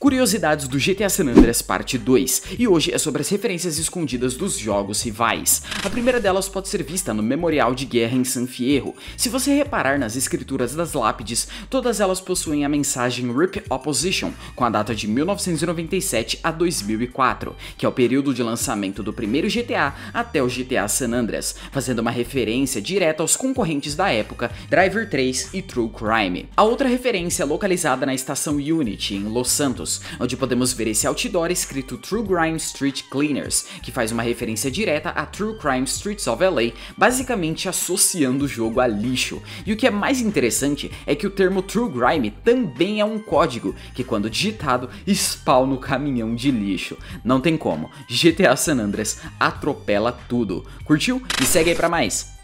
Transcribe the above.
Curiosidades do GTA San Andreas Parte 2, e hoje é sobre as referências escondidas dos jogos rivais. A primeira delas pode ser vista no Memorial de Guerra em San Fierro. Se você reparar nas escrituras das lápides, todas elas possuem a mensagem RIP Opposition, com a data de 1997 a 2004, que é o período de lançamento do primeiro GTA até o GTA San Andreas, fazendo uma referência direta aos concorrentes da época, Driver 3 e True Crime. A outra referência é localizada na estação Unity, em Los Santos, onde podemos ver esse outdoor escrito True Crime Street Cleaners, que faz uma referência direta a True Crime Streets of LA, basicamente associando o jogo a lixo. E o que é mais interessante é que o termo True Crime também é um código que, quando digitado, spawna o caminhão de lixo. Não tem como, GTA San Andreas atropela tudo. Curtiu? E segue aí pra mais!